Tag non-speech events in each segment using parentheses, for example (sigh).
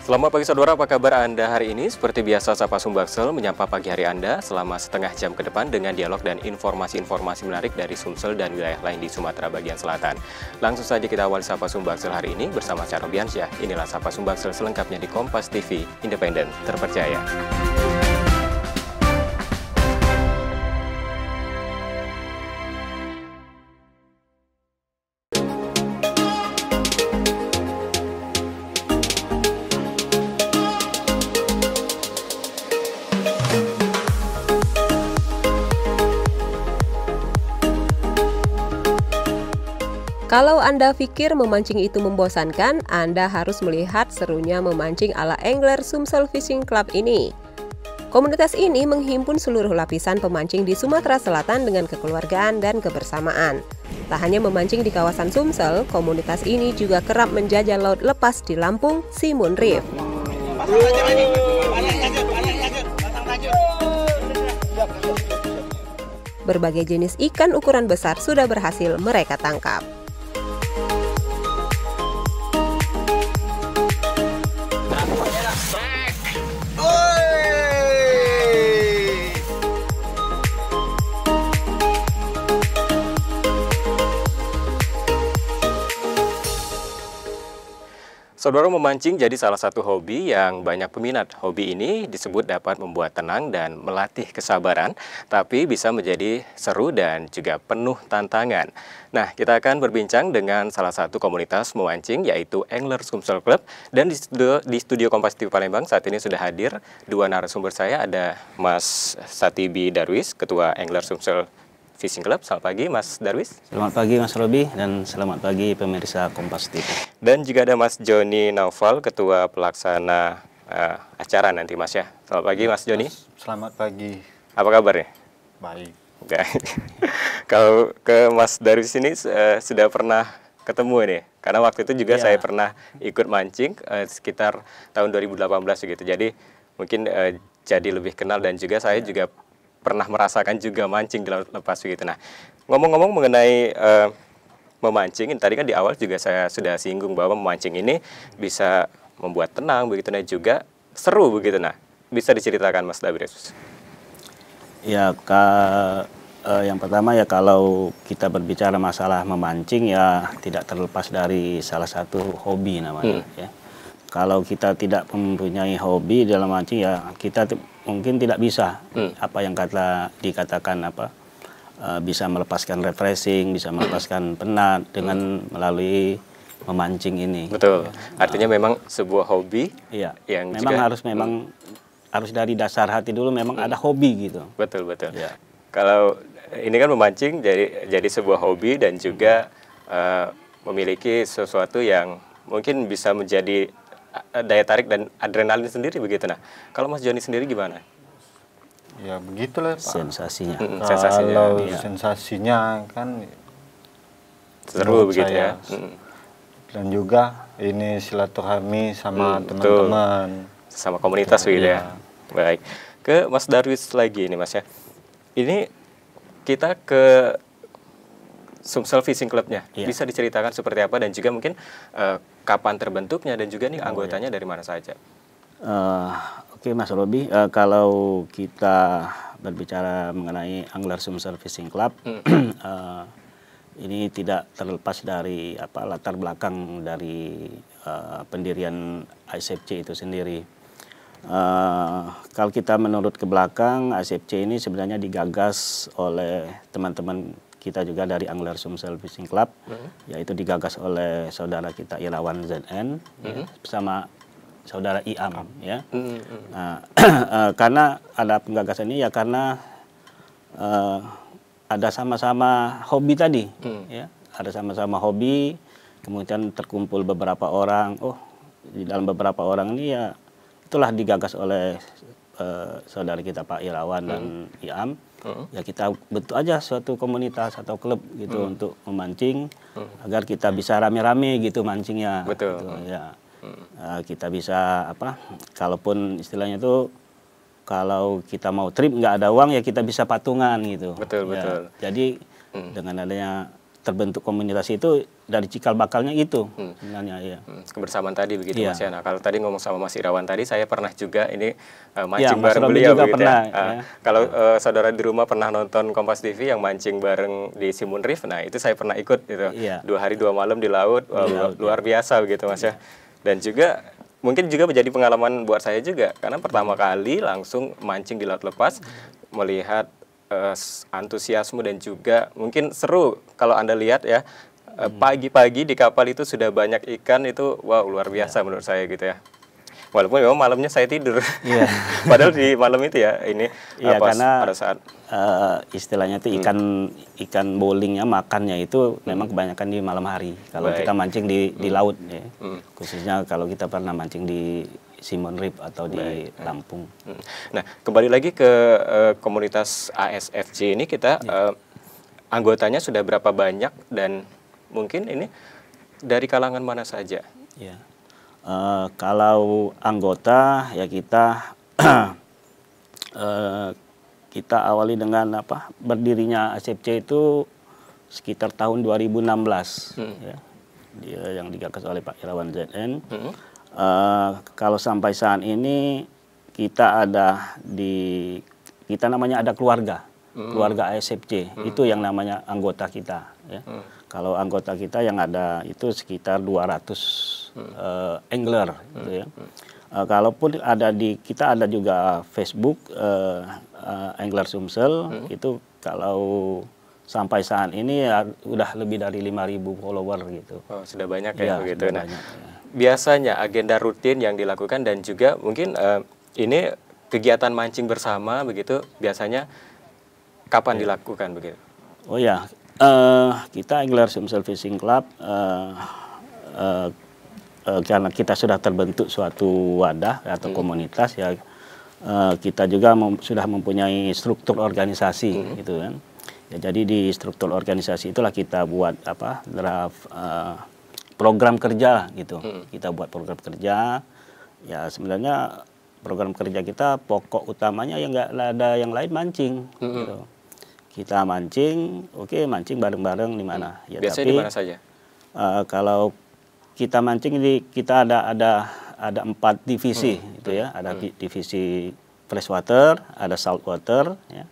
Selamat pagi saudara, apa kabar Anda hari ini? Seperti biasa, Sapa Sumbaksel menyapa pagi hari Anda selama setengah jam ke depan dengan dialog dan informasi-informasi menarik dari Sumsel dan wilayah lain di Sumatera bagian selatan. Langsung saja kita awali Sapa Sumbaksel hari ini bersama Syahrobiansyah. Inilah Sapa Sumbaksel selengkapnya di Kompas TV, independen, terpercaya. Kalau Anda pikir memancing itu membosankan, Anda harus melihat serunya memancing ala angler Sumsel Fishing Club ini. Komunitas ini menghimpun seluruh lapisan pemancing di Sumatera Selatan dengan kekeluargaan dan kebersamaan. Tak hanya memancing di kawasan Sumsel, komunitas ini juga kerap menjajah laut lepas di Lampung, Simun Reef. Berbagai jenis ikan ukuran besar sudah berhasil mereka tangkap. Saudara memancing jadi salah satu hobi yang banyak peminat. Hobi ini disebut dapat membuat tenang dan melatih kesabaran, tapi bisa menjadi seru dan juga penuh tantangan. Nah, kita akan berbincang dengan salah satu komunitas memancing yaitu Angler Sumsel Club dan di studio, di studio Kompas TV Palembang saat ini sudah hadir dua narasumber saya ada Mas Satibi Darwis, Ketua Angler Sumsel Fishing Club. Selamat pagi Mas Darwis. Selamat pagi Mas Robi dan selamat pagi pemirsa Kompas TV. Dan juga ada Mas Joni Naufal, Ketua Pelaksana uh, acara nanti Mas ya. Selamat pagi Mas Joni. Selamat pagi. Apa kabar ya? Baik. (laughs) Kalau ke Mas Darwis ini uh, sudah pernah ketemu ini karena waktu itu juga yeah. saya pernah ikut mancing uh, sekitar tahun 2018 gitu jadi mungkin uh, jadi lebih kenal dan juga saya yeah. juga pernah merasakan juga mancing di laut lepas begitu. Nah, ngomong-ngomong mengenai uh, memancing, tadi kan di awal juga saya sudah singgung bahwa memancing ini bisa membuat tenang begitu, nah juga seru begitu. Nah, bisa diceritakan Mas Dabrius? Ya, ka, eh, yang pertama ya kalau kita berbicara masalah memancing ya tidak terlepas dari salah satu hobi namanya hmm. ya kalau kita tidak mempunyai hobi dalam arti ya kita mungkin tidak bisa hmm. apa yang kata dikatakan apa uh, bisa melepaskan refreshing, bisa melepaskan penat dengan melalui memancing ini. Betul. Ya. Artinya uh, memang sebuah hobi iya. yang memang juga, harus memang hmm. harus dari dasar hati dulu memang hmm. ada hobi gitu. Betul, betul. Ya. Kalau ini kan memancing jadi jadi sebuah hobi dan juga hmm. uh, memiliki sesuatu yang mungkin bisa menjadi Eh, daya tarik dan adrenalin sendiri begitu nah kalau Mas Joni sendiri gimana ya begitulah Pak. sensasinya mm -hmm, sensasinya kalau iya. sensasinya kan seru begitu ya -hmm. dan juga ini silaturahmi sama mm, teman-teman sama komunitas begitu ya. ya baik ke Mas Darwis lagi ini Mas ya ini kita ke Sumsel Fishing Clubnya. Yeah. Bisa diceritakan seperti apa dan juga mungkin uh, kapan terbentuknya dan juga nih oh, anggotanya oh, iya. dari mana saja. Uh, Oke okay, Mas Robi, uh, kalau kita berbicara mengenai Angler Sumsel Fishing hmm. Club, (clears throat) mm. uh, ini tidak terlepas dari apa latar belakang dari uh, pendirian ICFC itu sendiri. Uh, kalau kita menurut ke belakang, ACFC ini sebenarnya digagas oleh teman-teman kita juga dari Angler Sumsel Fishing Club, mm-hmm. yaitu digagas oleh saudara kita Irawan ZN mm-hmm. sama saudara Iam, ya. Mm-hmm. Nah, (clears throat) eh, karena ada penggagasan ini ya karena uh, ada sama-sama hobi tadi, mm. ya. Ada sama-sama hobi, kemudian terkumpul beberapa orang. Oh, di dalam beberapa orang ini ya itulah digagas oleh uh, saudara kita Pak Irawan mm. dan mm-hmm. Iam uh. ya kita bentuk aja suatu komunitas atau klub gitu untuk memancing agar kita bisa rame-rame gitu mancingnya. Betul. Gitu, ya. Uh, kita bisa apa? Kalaupun istilahnya itu kalau kita mau trip nggak ada uang ya kita bisa patungan gitu. Betul ya. betul. Jadi hmm. dengan adanya terbentuk komunitas itu dari cikal bakalnya itu hmm. sebenarnya ya kebersamaan tadi begitu ya. Mas Yana kalau tadi ngomong sama Mas Irawan tadi saya pernah juga ini uh, mancing ya, bareng Robi beliau juga gitu ya. pernah, ya. Uh, kalau uh, saudara di rumah pernah nonton Kompas TV yang mancing bareng di Simun Reef nah itu saya pernah ikut gitu ya. dua hari dua malam di laut, di eh, laut luar ya. biasa begitu Mas ya, ya. dan juga mungkin juga menjadi pengalaman buat saya juga karena pertama kali langsung mancing di laut lepas melihat uh, antusiasme dan juga mungkin seru kalau Anda lihat ya eh, pagi-pagi uh, di kapal itu sudah banyak ikan itu wow luar iya. biasa yeah. menurut saya gitu ya walaupun memang malamnya saya tidur. Yeah. (laughs) Padahal di malam itu ya ini yeah, apa, karena pada saat uh, istilahnya itu ikan hmm. ikan bowlingnya makannya itu memang hmm. kebanyakan di malam hari. Kalau Baik. kita mancing di di hmm. laut ya. Hmm. Khususnya kalau kita pernah mancing di Simon Rip atau Baik. di hmm. Lampung. Hmm. Nah, kembali lagi ke uh, komunitas ASFC ini kita ya. uh, anggotanya sudah berapa banyak dan mungkin ini dari kalangan mana saja? Ya. Uh, kalau anggota ya kita uh, (clears throat) kita awali dengan apa berdirinya ASFC itu sekitar tahun 2016 hmm. ya, dia yang digagas oleh Pak Irawan ZN. Hmm. Eh, kalau sampai saat ini kita ada di kita namanya ada keluarga hmm. keluarga ASFC hmm. itu yang namanya anggota kita ya. hmm. kalau anggota kita yang ada itu sekitar 200 hmm. uh, angler gitu hmm. gitu ya hmm. uh, kalaupun ada di kita ada juga Facebook uh, uh, angler Sumsel hmm. itu kalau sampai saat ini ya udah lebih dari 5000 follower gitu. Oh, sudah banyak ya, iya, ya begitu. Nah, banyak, ya biasanya agenda rutin yang dilakukan dan juga mungkin uh, ini kegiatan mancing bersama begitu biasanya kapan ya. dilakukan begitu? Oh ya, uh, kita Angler self Fishing Club uh, uh, uh, karena kita sudah terbentuk suatu wadah atau hmm. komunitas ya uh, kita juga mem sudah mempunyai struktur organisasi hmm. gitu kan. Ya, jadi di struktur organisasi itulah kita buat apa draft uh, program kerja gitu. Hmm. Kita buat program kerja. Ya sebenarnya program kerja kita pokok utamanya yang nggak ada yang lain mancing. Hmm. Gitu. Kita mancing, oke okay, mancing bareng-bareng di mana? Hmm. Ya, Biasanya tapi, mana saja? Uh, kalau kita mancing di kita ada ada ada empat divisi hmm. itu ya. Ada hmm. divisi freshwater, ada saltwater, ya.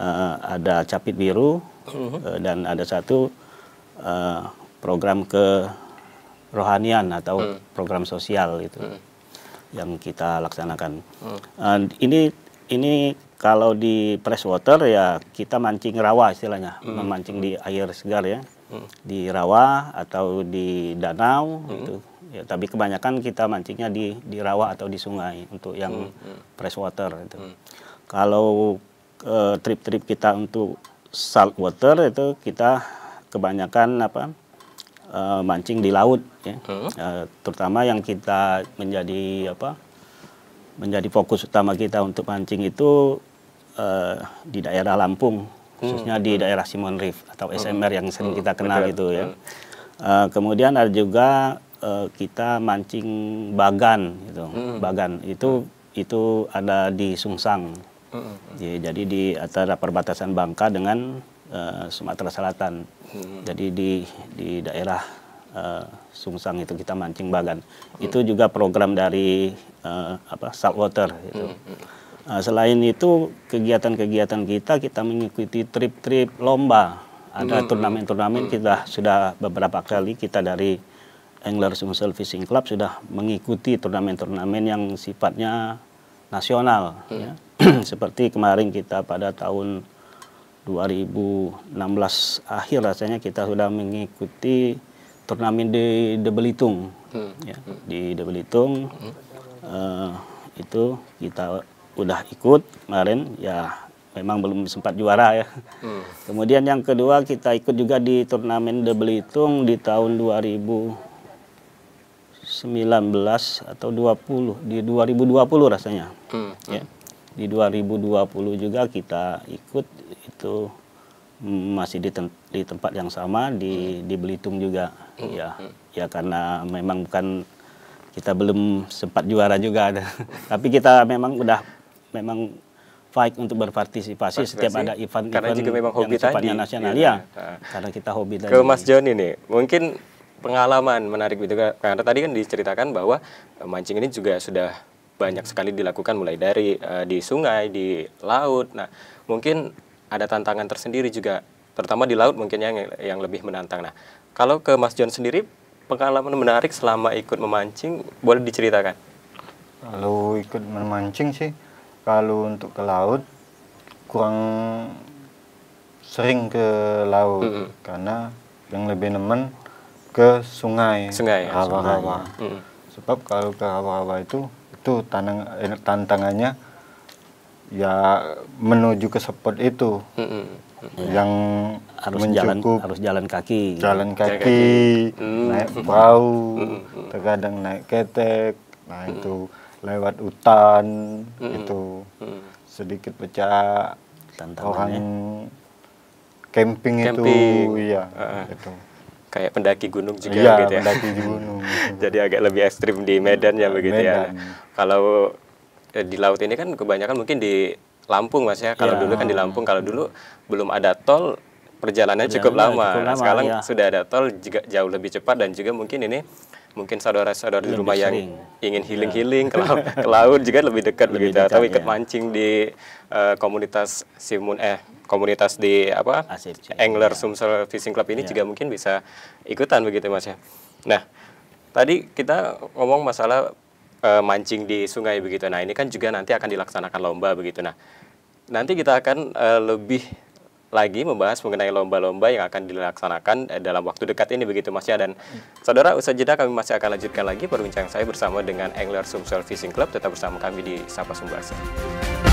uh, ada capit biru, uh -huh. uh, dan ada satu uh, program ke rohanian atau hmm. program sosial itu hmm. yang kita laksanakan. Hmm. Uh, ini ini kalau di fresh water ya kita mancing rawa istilahnya, hmm. memancing hmm. di air segar ya, hmm. di rawa atau di danau hmm. itu. Ya, tapi kebanyakan kita mancingnya di di rawa atau di sungai untuk yang hmm. hmm. fresh water itu. Hmm. Kalau eh, trip-trip uh, kita untuk salt water itu kita kebanyakan apa uh, mancing di laut ya. Uh, terutama yang kita menjadi apa? menjadi fokus utama kita untuk mancing itu uh, di daerah Lampung, hmm. khususnya di daerah Simon Reef atau hmm. SMR yang sering kita kenal itu ya. Uh, kemudian ada juga uh, kita mancing bagan gitu. Bagan itu itu ada di Sungsang. Hmm. Ya, jadi di antara perbatasan Bangka dengan Eh, Sumatera Selatan. Hmm. Jadi di di daerah uh, Sungsang itu kita mancing bagan. Hmm. Itu juga program dari uh, apa saltwater gitu. Hmm. Uh, selain itu kegiatan-kegiatan kita kita mengikuti trip-trip lomba. Ada hmm, hmm. turnamen-turnamen hmm. kita sudah beberapa kali kita dari Angler Sumsel Fishing Club sudah mengikuti turnamen-turnamen yang sifatnya nasional ya. hmm. ya. (clears throat) Seperti kemarin kita pada tahun 2016 akhir rasanya kita sudah mengikuti turnamen di De Belitung hmm. ya, di De Belitung hmm. uh, itu kita udah ikut kemarin ya memang belum sempat juara ya hmm. kemudian yang kedua kita ikut juga di turnamen De Belitung di tahun 2019 atau 20 di 2020 rasanya hmm. ya di 2020 juga kita ikut itu mm, masih di, tem di tempat yang sama di hmm. di Belitung juga hmm. ya hmm. ya karena memang bukan kita belum sempat juara juga ada (laughs) tapi kita memang udah memang fight untuk berpartisipasi Pasti. setiap ada event karena event juga memang hobi yang tadi nasional iya. ya, ya. Nah. karena kita hobi ke tadi ke Mas John ini mungkin pengalaman menarik itu karena tadi kan diceritakan bahwa mancing ini juga sudah banyak sekali dilakukan mulai dari uh, di sungai, di laut. Nah, mungkin ada tantangan tersendiri juga, terutama di laut mungkin yang yang lebih menantang. Nah, kalau ke Mas John sendiri pengalaman menarik selama ikut memancing boleh diceritakan? Kalau ikut memancing sih, kalau untuk ke laut kurang sering ke laut mm -hmm. karena yang lebih nemen ke sungai, sungai, rawa-rawa. Ya, Sebab kalau ke rawa-rawa itu itu tanang, eh, tantangannya ya menuju ke spot itu mm -hmm. yang harus jalan harus jalan kaki jalan kaki, kaki. Mm. naik perahu terkadang naik ketek nah itu lewat hutan itu sedikit pecah orang camping, camping itu ya uh -uh. itu kayak pendaki gunung juga ya, gitu ya. pendaki (laughs) gunung. Jadi agak lebih ekstrim di Medan ya iya, begitu ya. Medan. ya. Kalau eh, di laut ini kan kebanyakan mungkin di Lampung mas ya. Kalau ya. dulu kan di Lampung, kalau dulu belum ada tol perjalanannya cukup ya, lama. Cukup lama. sekarang ya. sudah ada tol juga jauh lebih cepat dan juga mungkin ini mungkin saudara-saudara di rumah yang ingin iya. healing-healing ya. ke, (laughs) laut, ke laut juga lebih dekat lebih begitu dekat, atau ikut ya. mancing di uh, komunitas Simun eh komunitas di apa ACC, angler ya. Sumsel Fishing Club ini ya. juga mungkin bisa ikutan begitu mas ya. Nah tadi kita ngomong masalah uh, mancing di sungai begitu. Nah ini kan juga nanti akan dilaksanakan lomba begitu. Nah nanti kita akan uh, lebih lagi membahas mengenai lomba-lomba yang akan dilaksanakan eh, dalam waktu dekat ini begitu Mas ya dan saudara usaha jeda kami masih akan lanjutkan lagi perbincangan saya bersama dengan Angler Sumsel Fishing Club tetap bersama kami di Sapa Sumbangsel.